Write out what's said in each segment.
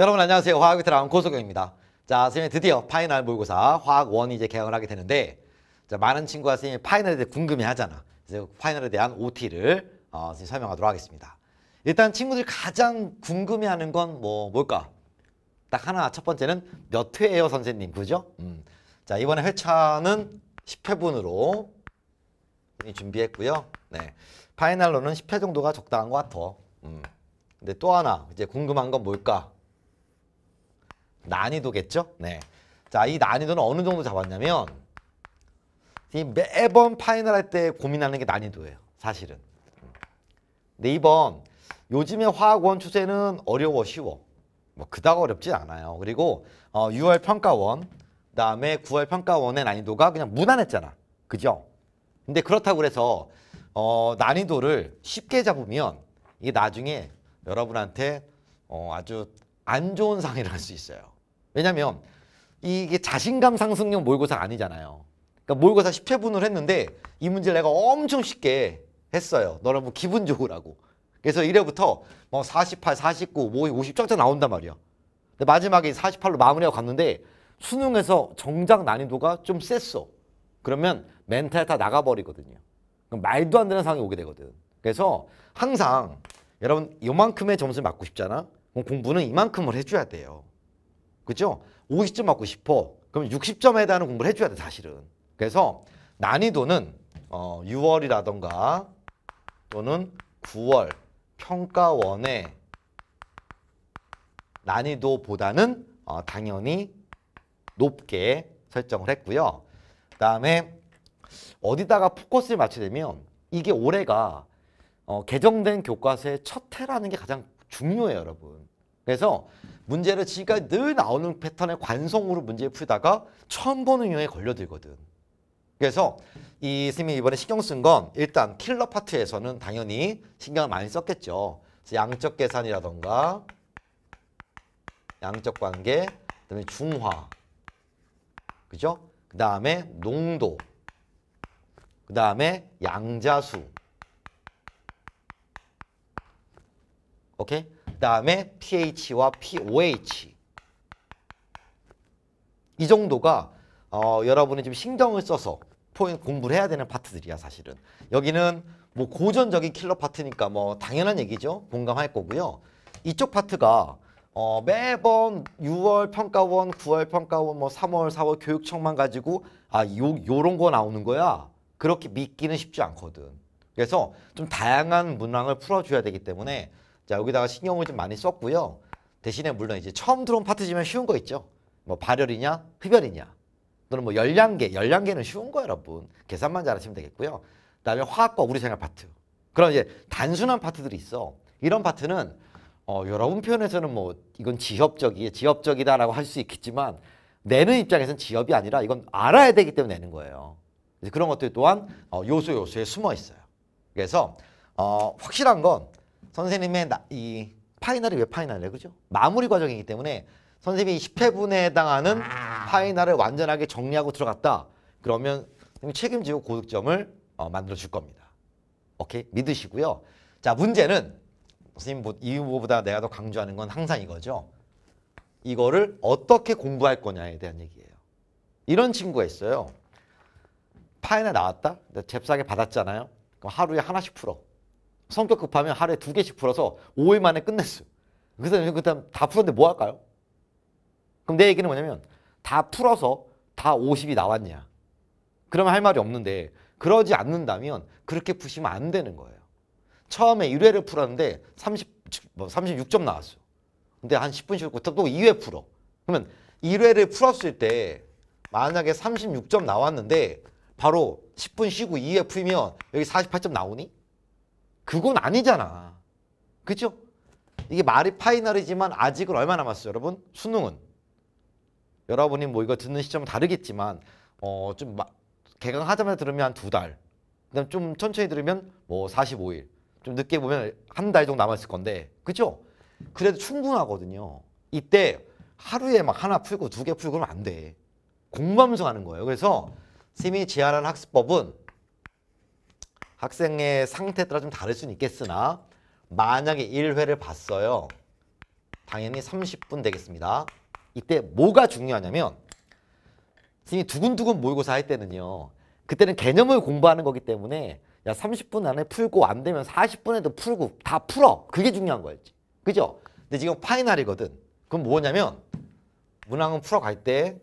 여러분 안녕하세요. 화학 베테랑 고소경입니다. 자, 선생님 드디어 파이널 모의고사 화학 원이 이제 개강을 하게 되는데 자, 많은 친구가 선생님 파이널에 대해 궁금해 하잖아. 그래서 그 파이널에 대한 OT를 어, 선생님 설명하도록 하겠습니다. 일단 친구들이 가장 궁금해 하는 건뭐 뭘까? 딱 하나. 첫 번째는 몇 회예요, 선생님. 그죠? 음. 자, 이번에 회차는 10회분으로 준비했고요. 네. 파이널로는 10회 정도가 적당한 것 같아. 음. 근데 또 하나 이제 궁금한 건 뭘까? 난이도겠죠? 네. 자, 이 난이도는 어느 정도 잡았냐면 이 매번 파이널 할 때 고민하는 게 난이도예요. 사실은. 근데 2번 요즘에 화학원 추세는 어려워 쉬워. 뭐 그닥 어렵지 않아요. 그리고 어, 6월 평가원 그다음에 9월 평가원의 난이도가 그냥 무난했잖아. 그죠? 근데 그렇다고 그래서 어, 난이도를 쉽게 잡으면 이게 나중에 여러분한테 어, 아주 안 좋은 상의를할 수 있어요. 왜냐면 이게 자신감 상승형 모의고사 아니잖아요. 그러니까 모의고사 10회분을 했는데 이 문제를 내가 엄청 쉽게 했어요. 너는 뭐 기분 좋으라고. 그래서 1회부터 뭐 48, 49, 뭐 50, 쫙쫙 나온단 말이야. 근데 마지막에 48로 마무리하고 갔는데 수능에서 정작 난이도가 좀 셌어. 그러면 멘탈 다 나가버리거든요. 그럼 말도 안 되는 상황이 오게 되거든. 그래서 항상 여러분 이만큼의 점수를 맞고 싶잖아? 그럼 공부는 이만큼을 해줘야 돼요. 그죠? 50점 맞고 싶어. 그럼 60점에 대한 공부를 해줘야 돼 사실은. 그래서 난이도는 어, 6월이라던가 또는 9월 평가원의 난이도보다는 어, 당연히 높게 설정을 했고요. 그 다음에 어디다가 포커스를 맞추려면 이게 올해가 어, 개정된 교과서의 첫 해라는 게 가장 중요해요 여러분. 그래서 문제를 지금까지 늘 나오는 패턴의 관성으로 문제 풀다가 처음 보는 유형에 걸려들거든. 그래서 이선생님이 이번에 신경 쓴 건 일단 킬러 파트에서는 당연히 신경을 많이 썼겠죠. 그래서 양적 계산이라던가 양적 관계, 그다음에 중화, 그죠? 그 다음에 농도, 그 다음에 양자수, 오케이? 그다음에 pH와 pOH 이 정도가 어, 여러분이 좀 신경을 써서 포인 공부를 해야 되는 파트들이야 사실은 여기는 뭐 고전적인 킬러 파트니까 뭐 당연한 얘기죠 공감할 거고요 이쪽 파트가 어, 매번 6월 평가원, 9월 평가원, 뭐 3월, 4월 교육청만 가지고 아, 요, 요런 거 나오는 거야. 그렇게 믿기는 쉽지 않거든. 그래서 좀 다양한 문항을 풀어줘야 되기 때문에 자 여기다가 신경을 좀 많이 썼고요. 대신에 물론 이제 처음 들어온 파트지만 쉬운 거 있죠. 뭐 발열이냐 흡열이냐 또는 뭐 열량계 열량계는 쉬운 거 여러분 계산만 잘하시면 되겠고요. 그다음에 화학과 우리생활 파트 그럼 이제 단순한 파트들이 있어. 이런 파트는 어, 여러분 표현에서는 뭐 이건 지엽적이 에요 지엽적이다라고 할 수 있겠지만 내는 입장에서는 지엽이 아니라 이건 알아야 되기 때문에 내는 거예요. 그런 것들 또한 어, 요소 요소에 숨어 있어요. 그래서 어, 확실한 건 선생님의 나, 이 파이널이 왜 파이널이에요? 그죠? 마무리 과정이기 때문에 선생님이 10회분에 해당하는 아. 파이널을 완전하게 정리하고 들어갔다. 그러면 책임지고 고득점을 어, 만들어 줄 겁니다. 오케이? 믿으시고요. 자, 문제는 선생님 뭐, 이후보다 내가 더 강조하는 건 항상 이거죠. 이거를 어떻게 공부할 거냐에 대한 얘기예요. 이런 친구가 있어요. 파이널 나왔다? 잽싸게 받았잖아요. 그럼 하루에 하나씩 풀어. 성격 급하면 하루에 두 개씩 풀어서 5일 만에 끝냈어요. 그래서 그다 풀었는데 뭐 할까요? 그럼 내 얘기는 뭐냐면 다 풀어서 다 50이 나왔냐. 그러면 할 말이 없는데 그러지 않는다면 그렇게 푸시면 안 되는 거예요. 처음에 1회를 풀었는데 30, 뭐 36점 나왔어요. 근데 한 10분 쉬고 또 2회 풀어. 그러면 1회를 풀었을 때 만약에 36점 나왔는데 바로 10분 쉬고 2회 풀면 여기 48점 나오니? 그건 아니잖아. 그죠? 이게 말이 파이널이지만 아직은 얼마 남았어요, 여러분? 수능은. 여러분이 뭐 이거 듣는 시점은 다르겠지만 어좀 개강하자마자 들으면 한 두 달. 그다음 좀 천천히 들으면 뭐 45일. 좀 늦게 보면 한 달 정도 남았을 건데. 그죠? 그래도 충분하거든요. 이때 하루에 막 하나 풀고 두 개 풀고 그러면 안 돼. 공감수 하는 거예요. 그래서 스님이 제안한 학습법은 학생의 상태에 따라 좀 다를 수는 있겠으나 만약에 1회를 봤어요. 당연히 30분 되겠습니다. 이때 뭐가 중요하냐면 선생님이 두근두근 모이고사할 때는요. 그때는 개념을 공부하는 거기 때문에 야 30분 안에 풀고 안 되면 40분에도 풀고 다 풀어. 그게 중요한 거였지. 그죠? 근데 지금 파이널이거든. 그럼 뭐냐면 문항은 풀어갈 때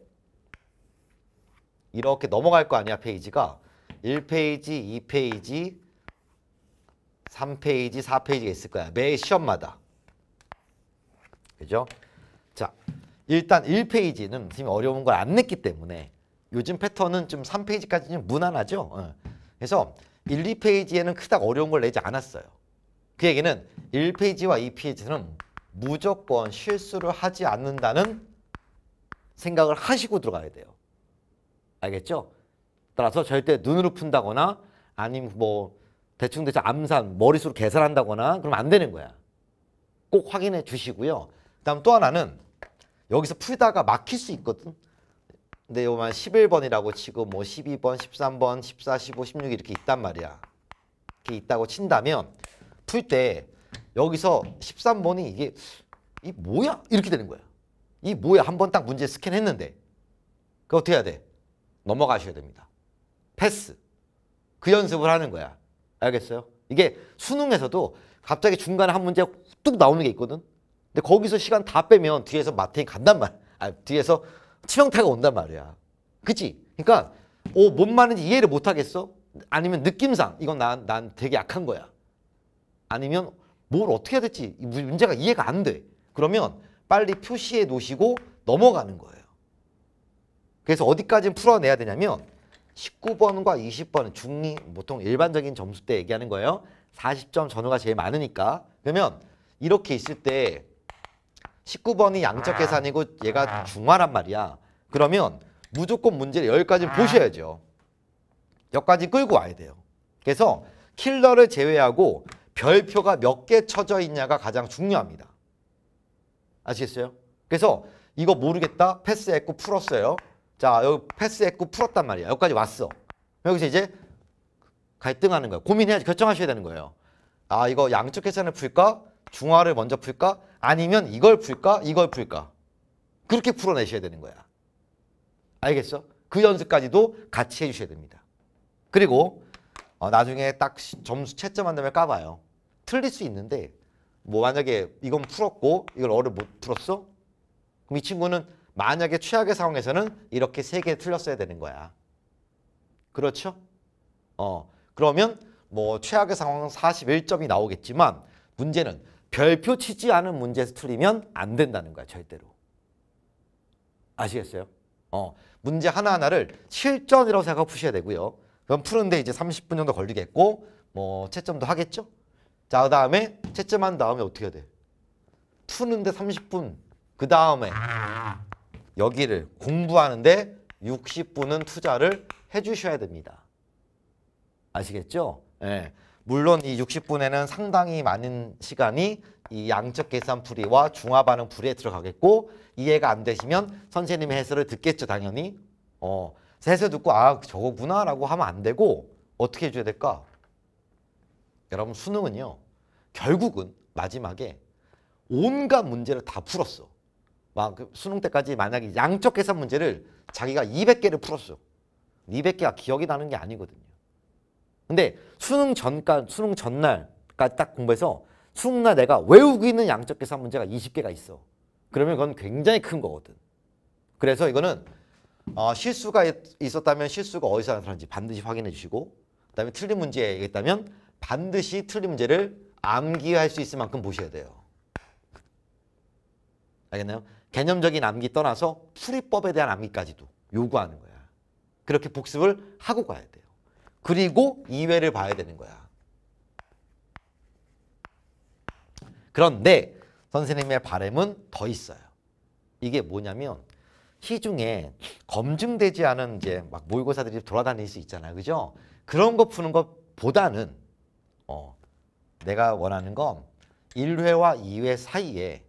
이렇게 넘어갈 거 아니야 페이지가 1페이지, 2페이지, 3페이지, 4페이지가 있을 거야. 매 시험마다. 그죠? 자, 일단 1페이지는 선생님이 어려운 걸 안 냈기 때문에 요즘 패턴은 좀 3페이지까지는 무난하죠. 어. 그래서 1, 2페이지에는 크다고 어려운 걸 내지 않았어요. 그 얘기는 1페이지와 2페이지는 무조건 실수를 하지 않는다는 생각을 하시고 들어가야 돼요. 알겠죠? 따라서 절대 눈으로 푼다거나 아니면 뭐 대충 대충 암산 머릿수로 계산한다거나 그러면 안 되는 거야. 꼭 확인해 주시고요. 그다음 또 하나는 여기서 풀다가 막힐 수 있거든. 근데 요만 11번이라고 치고 뭐 12번, 13번, 14, 15, 16 이렇게 있단 말이야. 이렇게 있다고 친다면 풀 때 여기서 13번이 이게 이 뭐야? 이렇게 되는 거야. 이 뭐야? 한번 딱 문제 스캔했는데. 그 어떻게 해야 돼? 넘어가셔야 됩니다. 패스. 그 연습을 하는 거야. 알겠어요? 이게 수능에서도 갑자기 중간에 한 문제 뚝 나오는 게 있거든. 근데 거기서 시간 다 빼면 뒤에서 마탱이 간단 말. 이야 아, 뒤에서 치명타가 온단 말이야. 그치? 그러니까 오, 뭔 말인지 이해를 못 하겠어? 아니면 느낌상 이건 난, 난 되게 약한 거야. 아니면 뭘 어떻게 해야 될지 문제가 이해가 안 돼. 그러면 빨리 표시해 놓으시고 넘어가는 거예요. 그래서 어디까지 풀어내야 되냐면 19번과 20번은 중리 보통 일반적인 점수 때 얘기하는 거예요. 40점 전후가 제일 많으니까. 그러면 이렇게 있을 때 19번이 양적 아. 계산이고 얘가 중화란 말이야. 그러면 무조건 문제를 여기까지 아. 보셔야죠. 여기까지 끌고 와야 돼요. 그래서 킬러를 제외하고 별표가 몇 개 쳐져 있냐가 가장 중요합니다. 아시겠어요? 그래서 이거 모르겠다 패스했고 풀었어요. 자, 여기 패스했고 풀었단 말이야. 여기까지 왔어. 여기서 이제 갈등하는 거야. 고민해야지 결정하셔야 되는 거예요. 아, 이거 양쪽 계산을 풀까? 중화를 먼저 풀까? 아니면 이걸 풀까? 이걸 풀까? 그렇게 풀어내셔야 되는 거야. 알겠어? 그 연습까지도 같이 해주셔야 됩니다. 그리고 어, 나중에 딱 점수 채점한 다음에 까봐요. 틀릴 수 있는데 뭐 만약에 이건 풀었고 이걸 어를 못 풀었어? 그럼 이 친구는 만약에 최악의 상황에서는 이렇게 세 개 틀렸어야 되는 거야. 그렇죠? 어, 그러면 뭐 최악의 상황은 41점이 나오겠지만 문제는 별표 치지 않은 문제에서 틀리면 안 된다는 거야, 절대로. 아시겠어요? 어, 문제 하나하나를 실전이라고 생각하 푸셔야 되고요. 그럼 푸는데 이제 30분 정도 걸리겠고 뭐 채점도 하겠죠? 자, 그 다음에 채점한 다음에 어떻게 해야 돼? 푸는데 30분, 그 다음에 여기를 공부하는데 60분은 투자를 해주셔야 됩니다. 아시겠죠? 네. 물론 이 60분에는 상당히 많은 시간이 이 양적 계산풀이와 중화반응 풀이에 들어가겠고 이해가 안 되시면 선생님의 해설을 듣겠죠 당연히 어 해설 듣고 아 저거구나 라고 하면 안 되고 어떻게 해줘야 될까 여러분 수능은요 결국은 마지막에 온갖 문제를 다 풀었어 막 수능 때까지 만약에 양적 계산 문제를 자기가 200개를 풀었어. 200개가 기억이 나는 게 아니거든요. 근데 수능 전까 수능 전날까지 딱 공부해서 수능날 내가 외우고 있는 양적 계산 문제가 20개가 있어. 그러면 그건 굉장히 큰 거거든. 그래서 이거는 어, 실수가 있었다면 실수가 어디서 나타났는지 반드시 확인해 주시고 그다음에 틀린 문제가 있다면 반드시 틀린 문제를 암기할 수 있을 만큼 보셔야 돼요. 알겠나요? 개념적인 암기 떠나서 수리법에 대한 암기까지도 요구하는 거야. 그렇게 복습을 하고 가야 돼요. 그리고 2회를 봐야 되는 거야. 그런데 선생님의 바램은 더 있어요. 이게 뭐냐면 시중에 검증되지 않은 이제 막 모의고사들이 돌아다닐 수 있잖아요. 그죠? 그런 거 푸는 것보다는 어, 내가 원하는 건 1회와 2회 사이에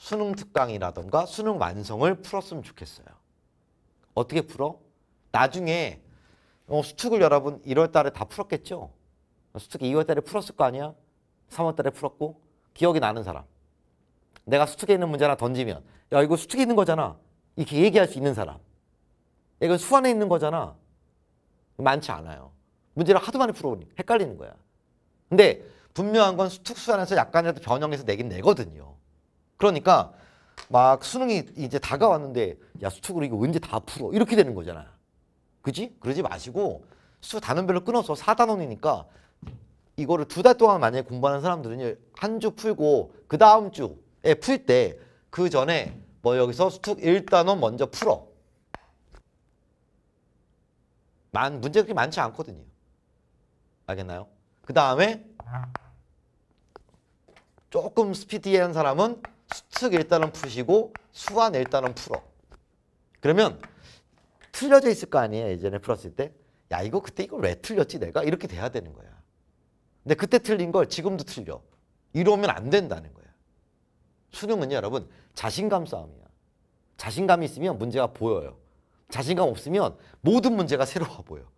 수능 특강이라던가 수능 완성을 풀었으면 좋겠어요. 어떻게 풀어? 나중에 어, 수특을 여러분 1월 달에 다 풀었겠죠? 수특 2월 달에 풀었을 거 아니야? 3월 달에 풀었고 기억이 나는 사람. 내가 수특에 있는 문제 하나 던지면 야 이거 수특에 있는 거잖아. 이렇게 얘기할 수 있는 사람. 이거 수안에 있는 거잖아. 많지 않아요. 문제를 하도 많이 풀어보니 헷갈리는 거야. 근데 분명한 건 수특 수안에서 약간이라도 변형해서 내긴 내거든요. 그러니까 막 수능이 이제 다가왔는데 야 수특으로 이거 언제 다 풀어 이렇게 되는 거잖아 그지? 그러지 마시고 수 단원별로 끊어서 사단원이니까 이거를 두 달 동안 만약에 공부하는 사람들은 한 주 풀고 그 다음 주에 풀 때 그 전에 뭐 여기서 수특 1단원 먼저 풀어 만, 문제 그렇게 많지 않거든요 알겠나요? 그 다음에 조금 스피디한 사람은 수특 일단은 푸시고 수완 일단은 풀어. 그러면 틀려져 있을 거 아니에요. 예전에 풀었을 때. 야 이거 그때 이걸 왜 틀렸지 내가? 이렇게 돼야 되는 거야. 근데 그때 틀린 걸 지금도 틀려. 이러면 안 된다는 거야. 수능은요 여러분 자신감 싸움이야. 자신감이 있으면 문제가 보여요. 자신감 없으면 모든 문제가 새로워 보여.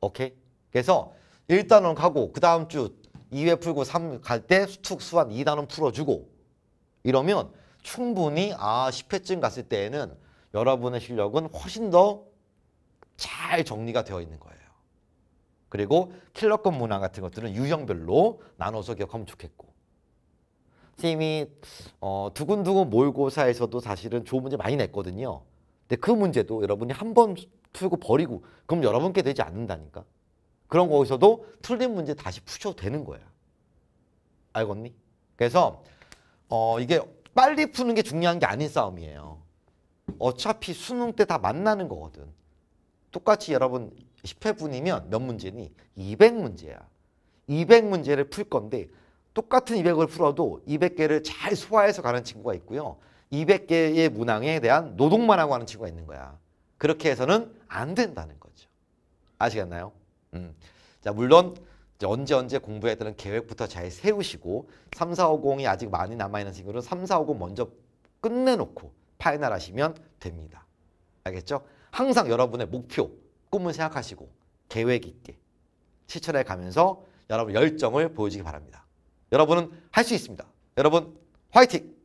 오케이? 그래서 일단은 가고 그 다음 주 2회 풀고 3 갈 때 수특 수한 2단원 풀어주고 이러면 충분히 아 10회쯤 갔을 때에는 여러분의 실력은 훨씬 더 잘 정리가 되어 있는 거예요. 그리고 킬러급 문항 같은 것들은 유형별로 나눠서 기억하면 좋겠고 선생님이 어, 두근두근 모의고사에서도 사실은 좋은 문제 많이 냈거든요. 근데 그 문제도 여러분이 한 번 풀고 버리고 그럼 여러분께 되지 않는다니까. 그런 거기서도 틀린 문제 다시 푸셔도 되는 거야. 알겠니? 그래서 어 이게 빨리 푸는 게 중요한 게 아닌 싸움이에요. 어차피 수능 때 다 만나는 거거든. 똑같이 여러분 10회분이면 몇 문제니? 200문제야. 200문제를 풀 건데 똑같은 200을 풀어도 200개를 잘 소화해서 가는 친구가 있고요. 200개의 문항에 대한 노동만 하고 하는 친구가 있는 거야. 그렇게 해서는 안 된다는 거죠. 아시겠나요? 음. 자, 물론 언제 언제 공부해야 되는 계획부터 잘 세우시고 3, 4, 5 0이 아직 많이 남아있는 친구는 3, 4, 5 0 먼저 끝내놓고 파이널 하시면 됩니다. 알겠죠? 항상 여러분의 목표, 꿈을 생각하시고 계획 있게 실천해 가면서 여러분 열정을 보여주기 바랍니다. 여러분은 할 수 있습니다. 여러분 화이팅!